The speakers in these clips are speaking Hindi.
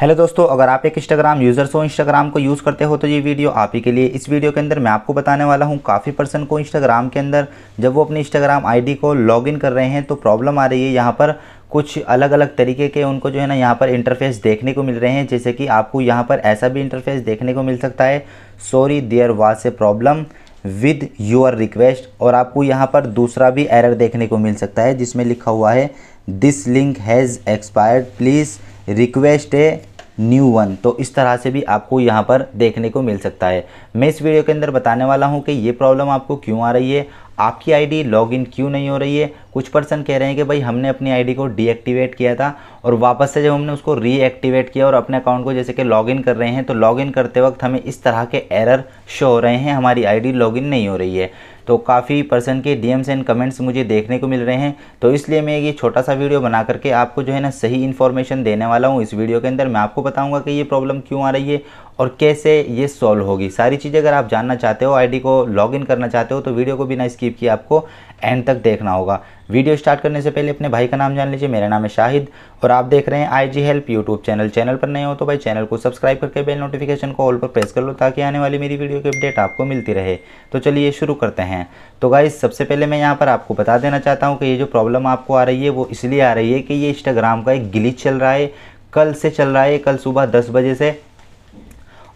हेलो दोस्तों अगर आप एक इंस्टाग्राम यूज़र्स हो इंस्टाग्राम को यूज़ करते हो तो ये वीडियो आप ही के लिए इस वीडियो के अंदर मैं आपको बताने वाला हूँ काफ़ी पर्सन को इंस्टाग्राम के अंदर जब वो अपनी इंस्टाग्राम आईडी को लॉगिन कर रहे हैं तो प्रॉब्लम आ रही है यहाँ पर कुछ अलग अलग तरीके के उनको जो है ना यहाँ पर इंटरफेस देखने को मिल रहे हैं जैसे कि आपको यहाँ पर ऐसा भी इंटरफेस देखने को मिल सकता है sorry there was a problem with your request और आपको यहाँ पर दूसरा भी एरर देखने को मिल सकता है जिसमें लिखा हुआ है this link has expired please request a new one तो इस तरह से भी आपको यहाँ पर देखने को मिल सकता है मैं इस वीडियो के अंदर बताने वाला हूँ कि ये प्रॉब्लम आपको क्यों आ रही है आपकी आईडी लॉगिन क्यों नहीं हो रही है कुछ पर्सन कह रहे हैं कि भाई हमने अपनी आईडी को डीएक्टिवेट किया था और वापस से जब हमने उसको रीएक्टिवेट किया और अपने अकाउंट को जैसे कि लॉगिन कर रहे हैं तो लॉगिन करते वक्त हमें इस तरह के एरर शो हो रहे हैं हमारी आईडी लॉगिन नहीं हो रही है तो काफ़ी पर्सन के डीएम्स एंड कमेंट्स मुझे देखने को मिल रहे हैं तो इसलिए मैं ये छोटा सा वीडियो बना करके आपको जो है ना सही इन्फॉर्मेशन देने वाला हूँ इस वीडियो के अंदर मैं आपको बताऊँगा कि ये प्रॉब्लम क्यों आ रही है और कैसे ये सॉल्व होगी सारी चीज़ें अगर आप जानना चाहते हो आईडी को लॉगिन करना चाहते हो तो वीडियो को बिना स्किप किए आपको एंड तक देखना होगा वीडियो स्टार्ट करने से पहले अपने भाई का नाम जान लीजिए मेरा नाम है शाहिद और आप देख रहे हैं I G help YouTube channel channel पर नए हो तो भाई चैनल को सब्सक्राइब करके बेल नोटिफिकेशन को ऑल पर प्रेस कर लो ताकि आने वाली मेरी वीडियो की अपडेट आपको मिलती रहे तो चलिए शुरू करते हैं तो भाई सबसे पहले मैं यहाँ पर आपको बता देना चाहता हूँ कि ये जो प्रॉब्लम आपको आ रही है वो इसलिए आ रही है कि ये इंस्टाग्राम का एक गिलीच चल रहा है कल से चल रहा है कल सुबह दस बजे से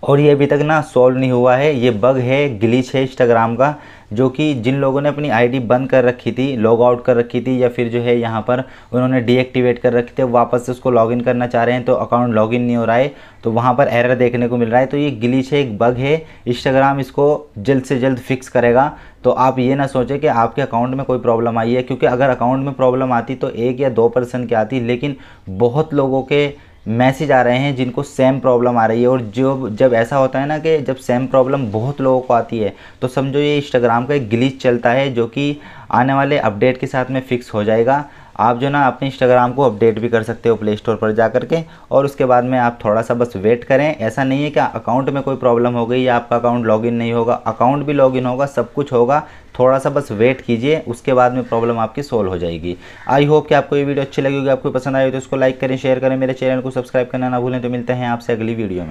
और ये अभी तक ना सॉल्व नहीं हुआ है ये बग है ग्लिच है इंस्टाग्राम का जो कि जिन लोगों ने अपनी आईडी बंद कर रखी थी लॉग आउट कर रखी थी या फिर जो है यहाँ पर उन्होंने डीएक्टिवेट कर रखी थी वापस से उसको लॉगिन करना चाह रहे हैं तो अकाउंट लॉगिन नहीं हो रहा है तो वहाँ पर एरर देखने को मिल रहा है तो ये गिलीच है एक बग है इंस्टाग्राम इसको जल्द से जल्द फिक्स करेगा तो आप ये ना सोचें कि आपके अकाउंट में कोई प्रॉब्लम आई है क्योंकि अगर अकाउंट में प्रॉब्लम आती तो एक या दो परसेंट की आती लेकिन बहुत लोगों के मैसेज आ रहे हैं जिनको सेम प्रॉब्लम आ रही है और जो जब ऐसा होता है ना कि जब सेम प्रॉब्लम बहुत लोगों को आती है तो समझो ये इंस्टाग्राम का एक ग्लिच चलता है जो कि आने वाले अपडेट के साथ में फ़िक्स हो जाएगा आप जो ना अपने इंस्टाग्राम को अपडेट भी कर सकते हो प्ले स्टोर पर जा करके और उसके बाद में आप थोड़ा सा बस वेट करें ऐसा नहीं है कि अकाउंट में कोई प्रॉब्लम हो गई या आपका अकाउंट लॉगिन नहीं होगा अकाउंट भी लॉगिन होगा सब कुछ होगा थोड़ा सा बस वेट कीजिए उसके बाद में प्रॉब्लम आपकी सोल्व हो जाएगी आई होप कि आपको ये वीडियो अच्छी लगी होगी आपको पसंद आई तो उसको लाइक करें शेयर करें मेरे चैनल को सब्सक्राइब करना ना भूलें तो मिलते हैं आपसे अगली वीडियो में